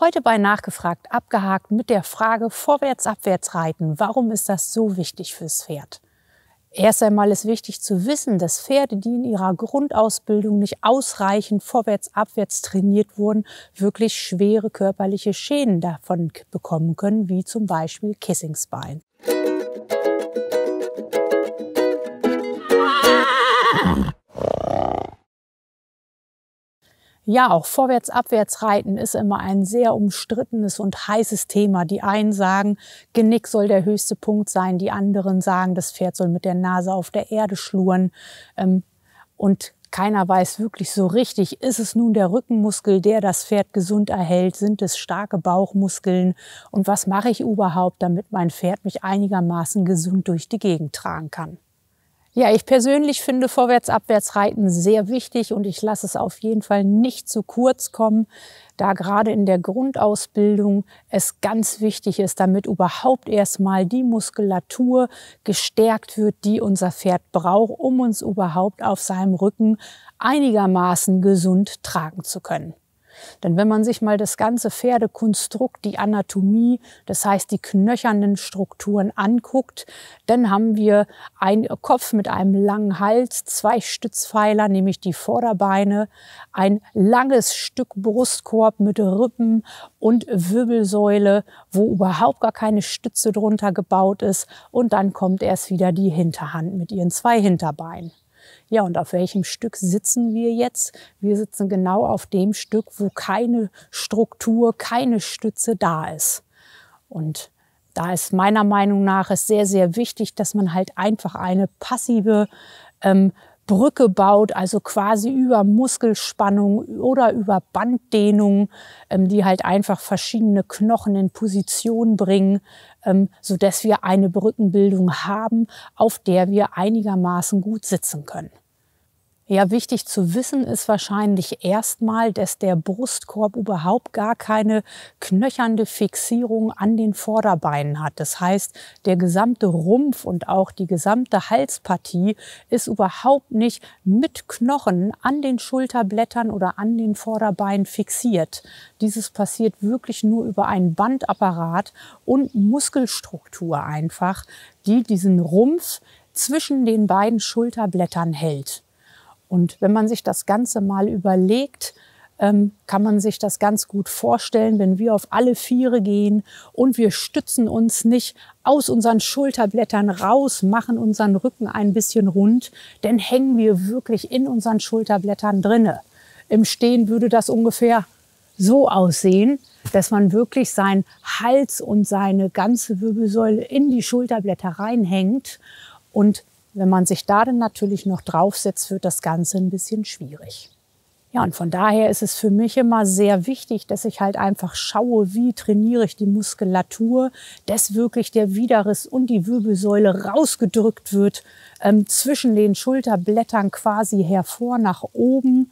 Heute bei Nachgefragt abgehakt mit der Frage Vorwärts-Abwärts reiten. Warum ist das so wichtig fürs Pferd? Erst einmal ist wichtig zu wissen, dass Pferde, die in ihrer Grundausbildung nicht ausreichend vorwärts-abwärts trainiert wurden, wirklich schwere körperliche Schäden davon bekommen können, wie zum Beispiel Kissing Spine. Ja, auch vorwärts, abwärts reiten ist immer ein sehr umstrittenes und heißes Thema. Die einen sagen, Genick soll der höchste Punkt sein, die anderen sagen, das Pferd soll mit der Nase auf der Erde schluren. Ähm, und keiner weiß wirklich so richtig, ist es nun der Rückenmuskel, der das Pferd gesund erhält, sind es starke Bauchmuskeln und was mache ich überhaupt, damit mein Pferd mich einigermaßen gesund durch die Gegend tragen kann. Ja, ich persönlich finde Vorwärts-Abwärts-Reiten sehr wichtig und ich lasse es auf jeden Fall nicht zu kurz kommen, da gerade in der Grundausbildung es ganz wichtig ist, damit überhaupt erstmal die Muskulatur gestärkt wird, die unser Pferd braucht, um uns überhaupt auf seinem Rücken einigermaßen gesund tragen zu können. Denn wenn man sich mal das ganze Pferdekonstrukt, die Anatomie, das heißt die knöchernen Strukturen anguckt, dann haben wir einen Kopf mit einem langen Hals, zwei Stützpfeiler, nämlich die Vorderbeine, ein langes Stück Brustkorb mit Rippen und Wirbelsäule, wo überhaupt gar keine Stütze drunter gebaut ist. Und dann kommt erst wieder die Hinterhand mit ihren zwei Hinterbeinen. Ja, und auf welchem Stück sitzen wir jetzt? Wir sitzen genau auf dem Stück, wo keine Struktur, keine Stütze da ist. Und da ist meiner Meinung nach es sehr, sehr wichtig, dass man halt einfach eine passive ähm, Brücke baut, also quasi über Muskelspannung oder über Banddehnung, ähm, die halt einfach verschiedene Knochen in Position bringen, ähm, so dass wir eine Brückenbildung haben, auf der wir einigermaßen gut sitzen können. Ja, wichtig zu wissen ist wahrscheinlich erstmal, dass der Brustkorb überhaupt gar keine knöchernde Fixierung an den Vorderbeinen hat. Das heißt, der gesamte Rumpf und auch die gesamte Halspartie ist überhaupt nicht mit Knochen an den Schulterblättern oder an den Vorderbeinen fixiert. Dieses passiert wirklich nur über einen Bandapparat und Muskelstruktur einfach, die diesen Rumpf zwischen den beiden Schulterblättern hält. Und wenn man sich das Ganze mal überlegt, ähm, kann man sich das ganz gut vorstellen, wenn wir auf alle Viere gehen und wir stützen uns nicht aus unseren Schulterblättern raus, machen unseren Rücken ein bisschen rund, dann hängen wir wirklich in unseren Schulterblättern drinne. Im Stehen würde das ungefähr so aussehen, dass man wirklich seinen Hals und seine ganze Wirbelsäule in die Schulterblätter reinhängt und wenn man sich da dann natürlich noch draufsetzt, wird das Ganze ein bisschen schwierig. Ja, und von daher ist es für mich immer sehr wichtig, dass ich halt einfach schaue, wie trainiere ich die Muskulatur, dass wirklich der Widerriss und die Wirbelsäule rausgedrückt wird, ähm, zwischen den Schulterblättern quasi hervor nach oben.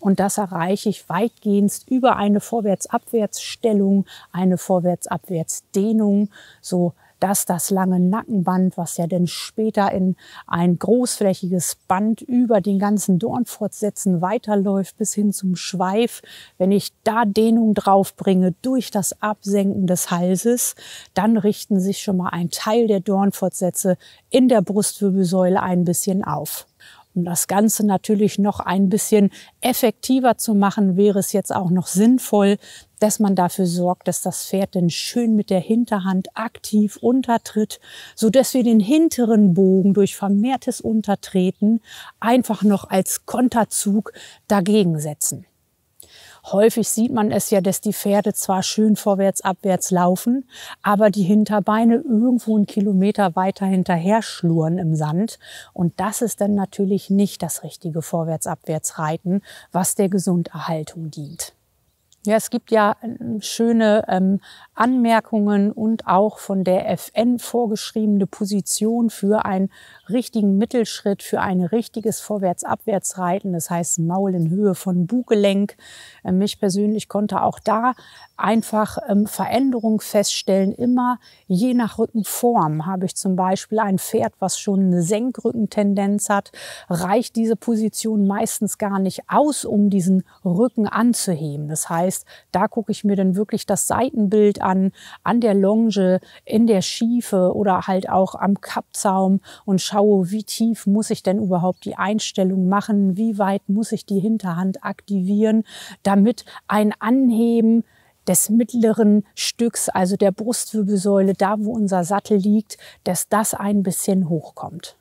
Und das erreiche ich weitgehend über eine Vorwärts-Abwärts-Stellung, eine Vorwärts-Abwärts-Dehnung, so dass das lange Nackenband, was ja dann später in ein großflächiges Band über den ganzen Dornfortsätzen weiterläuft bis hin zum Schweif, wenn ich da Dehnung draufbringe durch das Absenken des Halses, dann richten sich schon mal ein Teil der Dornfortsätze in der Brustwirbelsäule ein bisschen auf. Um das Ganze natürlich noch ein bisschen effektiver zu machen, wäre es jetzt auch noch sinnvoll, dass man dafür sorgt, dass das Pferd denn schön mit der Hinterhand aktiv untertritt, so dass wir den hinteren Bogen durch vermehrtes Untertreten einfach noch als Konterzug dagegen setzen. Häufig sieht man es ja, dass die Pferde zwar schön vorwärts, abwärts laufen, aber die Hinterbeine irgendwo einen Kilometer weiter hinterher schluren im Sand. Und das ist dann natürlich nicht das richtige Vorwärts-Abwärts-Reiten, was der Gesunderhaltung dient. Ja, es gibt ja ähm, schöne ähm, Anmerkungen und auch von der FN vorgeschriebene Position für einen richtigen Mittelschritt, für ein richtiges Vorwärts-Abwärts-Reiten, das heißt Maul in Höhe von Buggelenk. Äh, mich persönlich konnte auch da einfach ähm, Veränderungen feststellen. Immer je nach Rückenform habe ich zum Beispiel ein Pferd, was schon eine Senkrückentendenz hat, reicht diese Position meistens gar nicht aus, um diesen Rücken anzuheben. Das heißt, da gucke ich mir dann wirklich das Seitenbild an, an der Longe, in der Schiefe oder halt auch am Kappzaum und schaue, wie tief muss ich denn überhaupt die Einstellung machen, wie weit muss ich die Hinterhand aktivieren, damit ein Anheben des mittleren Stücks, also der Brustwirbelsäule, da wo unser Sattel liegt, dass das ein bisschen hochkommt.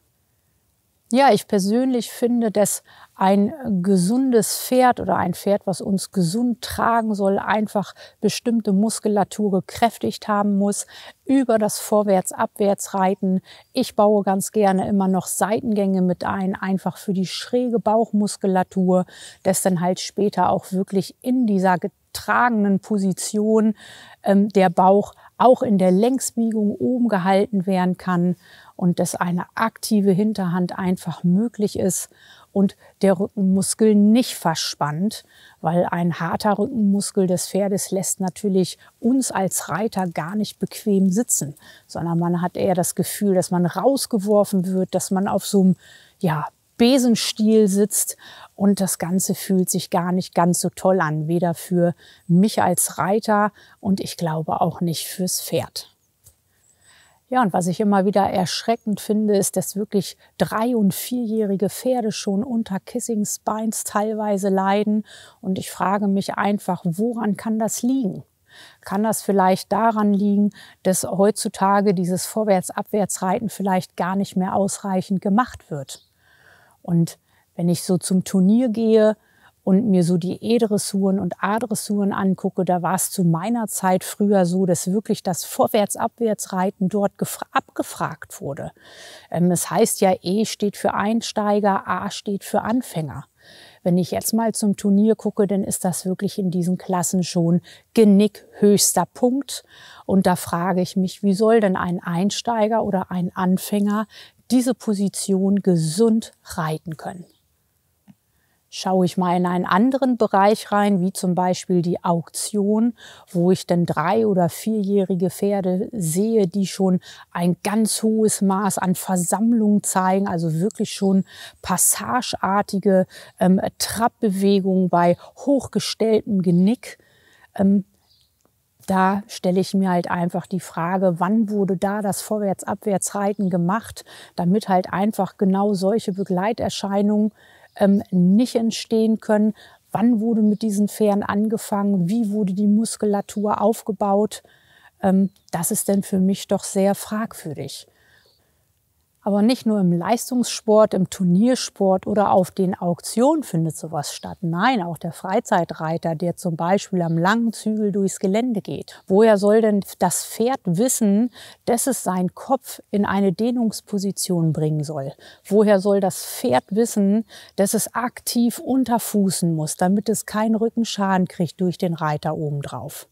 Ja, ich persönlich finde, dass ein gesundes Pferd oder ein Pferd, was uns gesund tragen soll, einfach bestimmte Muskulatur gekräftigt haben muss über das Vorwärts-Abwärts-Reiten. Ich baue ganz gerne immer noch Seitengänge mit ein, einfach für die schräge Bauchmuskulatur, dass dann halt später auch wirklich in dieser tragenden Position ähm, der Bauch auch in der Längsbiegung oben gehalten werden kann und dass eine aktive Hinterhand einfach möglich ist und der Rückenmuskel nicht verspannt, weil ein harter Rückenmuskel des Pferdes lässt natürlich uns als Reiter gar nicht bequem sitzen, sondern man hat eher das Gefühl, dass man rausgeworfen wird, dass man auf so einem ja, Besenstiel sitzt und das Ganze fühlt sich gar nicht ganz so toll an, weder für mich als Reiter und ich glaube auch nicht fürs Pferd. Ja, und was ich immer wieder erschreckend finde, ist, dass wirklich drei- und vierjährige Pferde schon unter Kissing Spines teilweise leiden. Und ich frage mich einfach, woran kann das liegen? Kann das vielleicht daran liegen, dass heutzutage dieses Vorwärts-Abwärts-Reiten vielleicht gar nicht mehr ausreichend gemacht wird? Und wenn ich so zum Turnier gehe und mir so die E-Dressuren und A-Dressuren angucke, da war es zu meiner Zeit früher so, dass wirklich das Vorwärts-Abwärts-Reiten dort abgefragt wurde. Ähm, es heißt ja, E steht für Einsteiger, A steht für Anfänger. Wenn ich jetzt mal zum Turnier gucke, dann ist das wirklich in diesen Klassen schon Genick höchster Punkt. Und da frage ich mich, wie soll denn ein Einsteiger oder ein Anfänger diese Position gesund reiten können. Schaue ich mal in einen anderen Bereich rein, wie zum Beispiel die Auktion, wo ich dann drei- oder vierjährige Pferde sehe, die schon ein ganz hohes Maß an Versammlung zeigen, also wirklich schon passageartige ähm, Trappbewegungen bei hochgestelltem Genick. Ähm, da stelle ich mir halt einfach die Frage, wann wurde da das vorwärts abwärts reiten gemacht, damit halt einfach genau solche Begleiterscheinungen ähm, nicht entstehen können. Wann wurde mit diesen Fähren angefangen? Wie wurde die Muskulatur aufgebaut? Ähm, das ist denn für mich doch sehr fragwürdig. Aber nicht nur im Leistungssport, im Turniersport oder auf den Auktionen findet sowas statt. Nein, auch der Freizeitreiter, der zum Beispiel am langen Zügel durchs Gelände geht. Woher soll denn das Pferd wissen, dass es seinen Kopf in eine Dehnungsposition bringen soll? Woher soll das Pferd wissen, dass es aktiv unterfußen muss, damit es keinen Rückenschaden kriegt durch den Reiter obendrauf?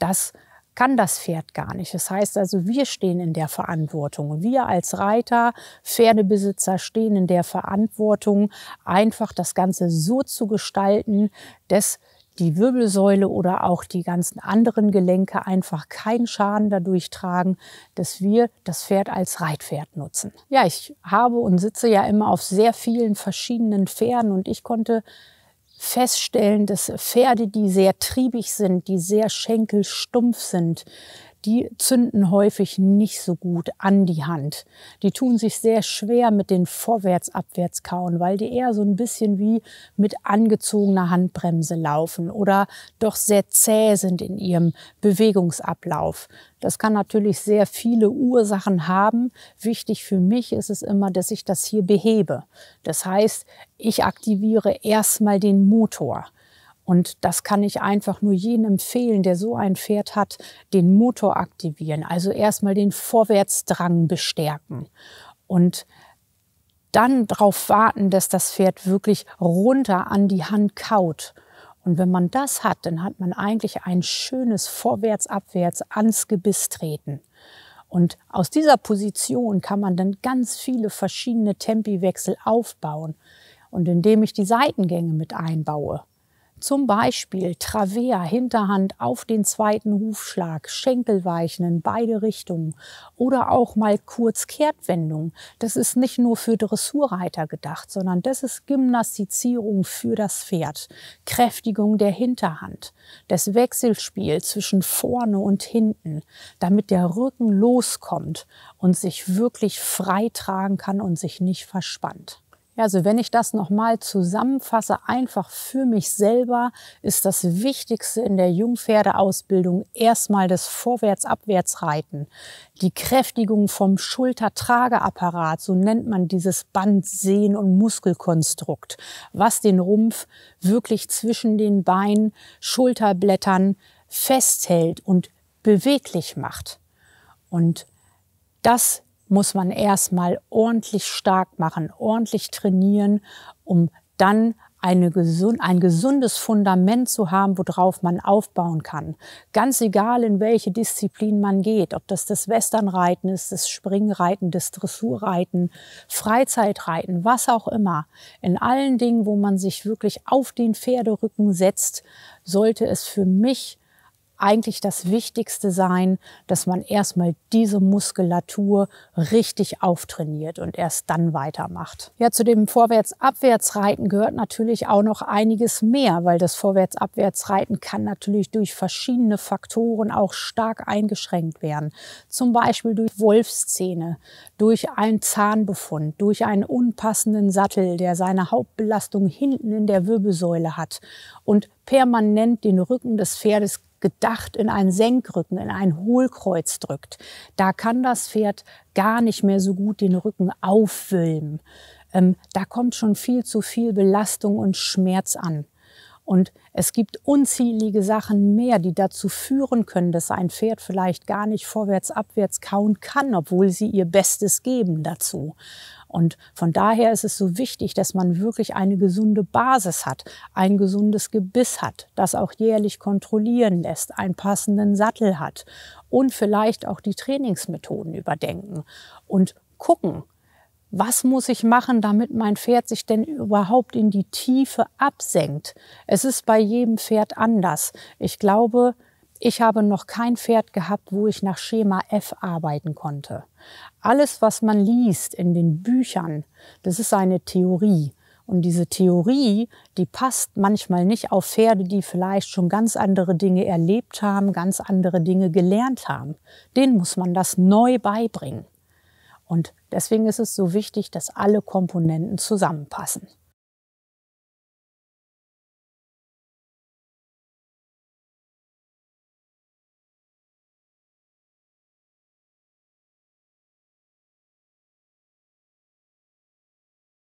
Das kann das Pferd gar nicht. Das heißt also, wir stehen in der Verantwortung. Wir als Reiter, Pferdebesitzer stehen in der Verantwortung, einfach das Ganze so zu gestalten, dass die Wirbelsäule oder auch die ganzen anderen Gelenke einfach keinen Schaden dadurch tragen, dass wir das Pferd als Reitpferd nutzen. Ja, ich habe und sitze ja immer auf sehr vielen verschiedenen Pferden und ich konnte feststellen, dass Pferde, die sehr triebig sind, die sehr schenkelstumpf sind, die zünden häufig nicht so gut an die Hand. Die tun sich sehr schwer mit den Vorwärts-Abwärts-Kauen, weil die eher so ein bisschen wie mit angezogener Handbremse laufen oder doch sehr zäh sind in ihrem Bewegungsablauf. Das kann natürlich sehr viele Ursachen haben. Wichtig für mich ist es immer, dass ich das hier behebe. Das heißt, ich aktiviere erstmal den Motor. Und das kann ich einfach nur jedem empfehlen, der so ein Pferd hat, den Motor aktivieren. Also erstmal den Vorwärtsdrang bestärken hm. und dann darauf warten, dass das Pferd wirklich runter an die Hand kaut. Und wenn man das hat, dann hat man eigentlich ein schönes Vorwärts-Abwärts ans Gebiss treten. Und aus dieser Position kann man dann ganz viele verschiedene Tempiwechsel aufbauen. Und indem ich die Seitengänge mit einbaue, zum Beispiel Travers, Hinterhand auf den zweiten Hufschlag, Schenkelweichen in beide Richtungen oder auch mal kurz Kehrtwendung. Das ist nicht nur für Dressurreiter gedacht, sondern das ist Gymnastizierung für das Pferd, Kräftigung der Hinterhand, das Wechselspiel zwischen vorne und hinten, damit der Rücken loskommt und sich wirklich frei tragen kann und sich nicht verspannt. Ja, also wenn ich das nochmal zusammenfasse, einfach für mich selber ist das Wichtigste in der Jungpferdeausbildung erstmal das Vorwärts-Abwärtsreiten, die Kräftigung vom Schultertrageapparat, so nennt man dieses Band, Sehnen und Muskelkonstrukt, was den Rumpf wirklich zwischen den Beinen, Schulterblättern festhält und beweglich macht. Und das muss man erstmal ordentlich stark machen, ordentlich trainieren, um dann Gesund, ein gesundes Fundament zu haben, worauf man aufbauen kann. Ganz egal, in welche Disziplin man geht, ob das das Westernreiten ist, das Springreiten, das Dressurreiten, Freizeitreiten, was auch immer. In allen Dingen, wo man sich wirklich auf den Pferderücken setzt, sollte es für mich eigentlich das Wichtigste sein, dass man erstmal diese Muskulatur richtig auftrainiert und erst dann weitermacht. Ja, zu dem Vorwärts-Abwärts-Reiten gehört natürlich auch noch einiges mehr, weil das Vorwärts-Abwärts-Reiten kann natürlich durch verschiedene Faktoren auch stark eingeschränkt werden. Zum Beispiel durch Wolfszähne, durch einen Zahnbefund, durch einen unpassenden Sattel, der seine Hauptbelastung hinten in der Wirbelsäule hat und permanent den Rücken des Pferdes gedacht in einen Senkrücken, in ein Hohlkreuz drückt, da kann das Pferd gar nicht mehr so gut den Rücken aufwülmen. Ähm, da kommt schon viel zu viel Belastung und Schmerz an. Und es gibt unzählige Sachen mehr, die dazu führen können, dass ein Pferd vielleicht gar nicht vorwärts, abwärts kauen kann, obwohl sie ihr Bestes geben dazu. Und von daher ist es so wichtig, dass man wirklich eine gesunde Basis hat, ein gesundes Gebiss hat, das auch jährlich kontrollieren lässt, einen passenden Sattel hat und vielleicht auch die Trainingsmethoden überdenken und gucken, was muss ich machen, damit mein Pferd sich denn überhaupt in die Tiefe absenkt. Es ist bei jedem Pferd anders. Ich glaube, ich habe noch kein Pferd gehabt, wo ich nach Schema F arbeiten konnte. Alles, was man liest in den Büchern, das ist eine Theorie. Und diese Theorie, die passt manchmal nicht auf Pferde, die vielleicht schon ganz andere Dinge erlebt haben, ganz andere Dinge gelernt haben. Den muss man das neu beibringen. Und deswegen ist es so wichtig, dass alle Komponenten zusammenpassen.